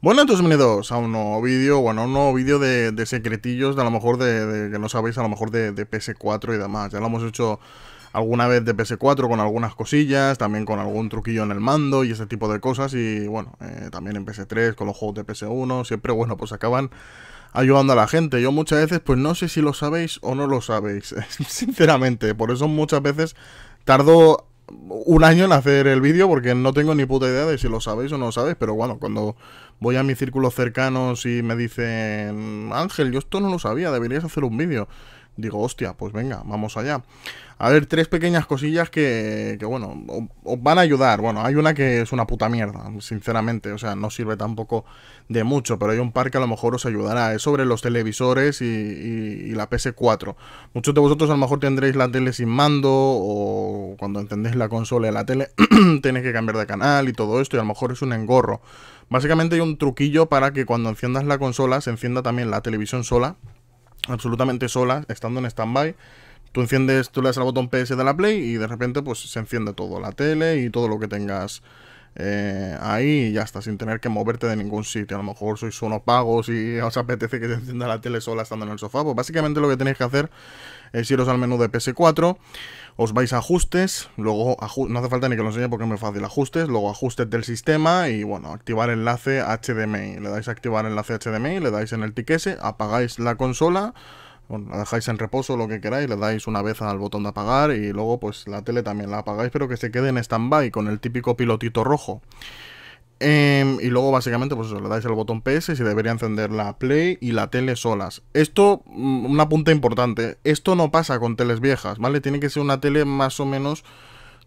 Bueno, entonces bienvenidos a un nuevo vídeo, bueno, un nuevo vídeo de, secretillos, de a lo mejor de, que no sabéis, a lo mejor de, PS4 y demás. Ya lo hemos hecho alguna vez de PS4 con algunas cosillas, también con algún truquillo en el mando y ese tipo de cosas. Y bueno, eh, también en PS3 con los juegos de PS1, siempre, bueno, pues acaban ayudando a la gente. Yo muchas veces, pues no sé si lo sabéis o no lo sabéis, sinceramente. Por eso muchas veces tardo un año en hacer el vídeo porque no tengo ni puta idea de si lo sabéis o no lo sabéis, pero bueno, cuando voy a mis círculos cercanos y me dicen, Ángel, yo esto no lo sabía, deberías hacer un vídeo. Digo, hostia, pues venga, vamos allá. A ver, tres pequeñas cosillas que, que bueno, os van a ayudar. Bueno, hay una que es una puta mierda, sinceramente. O sea, no sirve tampoco de mucho, pero hay un par que a lo mejor os ayudará. Es sobre los televisores y, la PS4. Muchos de vosotros a lo mejor tendréis la tele sin mando o cuando entendéis la consola y la tele, tenéis que cambiar de canal y todo esto y a lo mejor es un engorro. Básicamente hay un truquillo para que cuando enciendas la consola se encienda también la televisión sola, absolutamente sola, estando en stand-by. Tú enciendes, tú le das al botón PS de la Play y de repente pues se enciende todo, la tele y todo lo que tengas eh, ahí ya está, sin tener que moverte de ningún sitio. A lo mejor sois unos pagos y os apetece que se encienda la tele sola estando en el sofá. Pues básicamente lo que tenéis que hacer es iros al menú de PS4, os vais a ajustes, luego no hace falta ni que lo enseñe porque es muy fácil, ajustes, luego ajustes del sistema y bueno, activar enlace HDMI. Le dais a activar enlace HDMI, le dais en el ticket. S, apagáis la consola bueno, la dejáis en reposo, lo que queráis, le dais una vez al botón de apagar y luego pues la tele también la apagáis, pero que se quede en stand-by con el típico pilotito rojo. Em, y luego básicamente pues le dais al botón PS y debería encender la Play y la tele solas. Esto, mm, una punta importante, esto no pasa con teles viejas, ¿vale? Tiene que ser una tele más o menos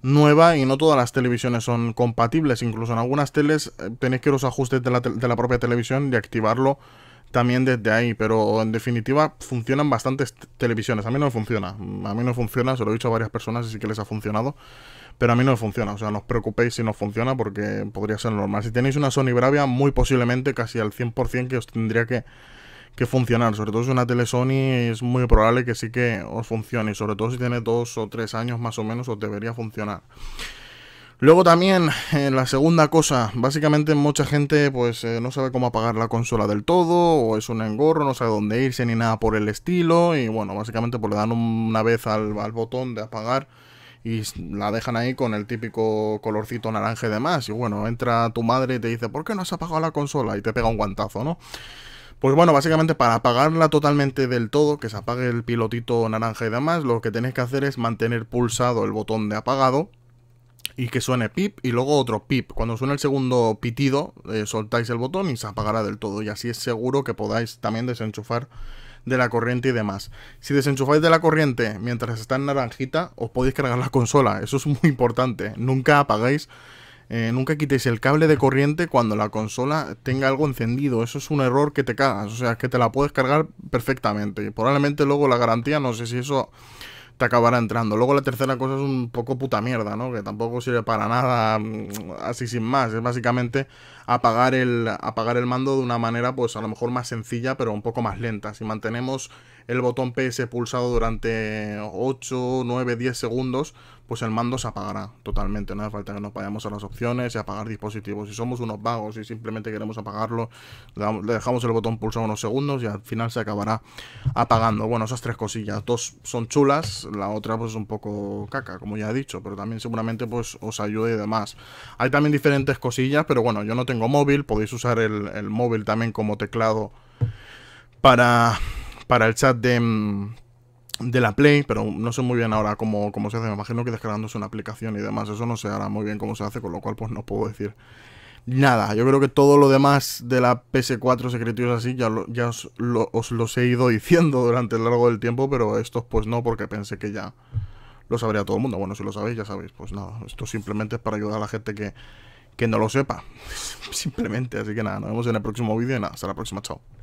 nueva y no todas las televisiones son compatibles. Incluso en algunas teles eh, tenéis que los ajustes de la, de la propia televisión y activarlo también desde ahí, pero en definitiva funcionan bastantes televisiones. A mí no me funciona, mm, a mí no funciona, se lo he dicho a varias personas y sí que les ha funcionado, pero a mí no me funciona. O sea, no os preocupéis si no funciona porque podría ser normal. Si tenéis una Sony Bravia, muy posiblemente casi al 100% que os tendría que, que funcionar. Sobre todo si una tele Sony es muy probable que sí que os funcione, y sobre todo si tiene dos o tres años más o menos os debería funcionar. Luego también, eh, la segunda cosa, básicamente mucha gente pues eh, no sabe cómo apagar la consola del todo, o es un engorro, no sabe dónde irse ni nada por el estilo, y bueno, básicamente pues le dan una vez al, botón de apagar y la dejan ahí con el típico colorcito naranja y demás, y bueno, entra tu madre y te dice, ¿por qué no has apagado la consola? Y te pega un guantazo, ¿no? Pues bueno, básicamente para apagarla totalmente del todo, que se apague el pilotito naranja y demás, lo que tienes que hacer es mantener pulsado el botón de apagado y que suene pip y luego otro pip. Cuando suene el segundo pitido, eh, soltáis el botón y se apagará del todo. Y así es seguro que podáis también desenchufar de la corriente y demás. Si desenchufáis de la corriente mientras está en naranjita, os podéis cargar la consola. Eso es muy importante. Nunca apagáis, eh, nunca quitéis el cable de corriente cuando la consola tenga algo encendido. Eso es un error que te cagas. O sea, que te la puedes cargar perfectamente. Y probablemente luego la garantía, no sé si eso acabará entrando. Luego la tercera cosa es un poco puta mierda, ¿no? Que tampoco sirve para nada mm, así sin más. Es básicamente apagar el, apagar el mando de una manera pues a lo mejor más sencilla pero un poco más lenta. Si mantenemos el botón PS pulsado durante 8, 9, 10 segundos, pues el mando se apagará totalmente. No hace falta que nos vayamos a las opciones y apagar dispositivos. Si somos unos vagos y simplemente queremos apagarlo, le dejamos el botón pulsado unos segundos y al final se acabará apagando. Bueno, esas tres cosillas. Dos son chulas, la otra pues es un poco caca, como ya he dicho, pero también seguramente pues os ayude y demás. Hay también diferentes cosillas, pero bueno, yo no tengo móvil, podéis usar el, móvil también como teclado para, para el chat de, de la Play, pero no sé muy bien ahora cómo, cómo se hace, me imagino que descargándose una aplicación y demás, eso no sé ahora muy bien cómo se hace, con lo cual pues no puedo decir nada, yo creo que todo lo demás de la PS4 secretos así ya, lo, ya os, los he ido diciendo durante el largo del tiempo, pero estos pues no, porque pensé que ya lo sabría todo el mundo. Bueno, si lo sabéis, ya sabéis, pues nada, esto simplemente es para ayudar a la gente que, que no lo sepa. simplemente, así que nada, nos vemos en el próximo vídeo y nada, hasta la próxima, chao.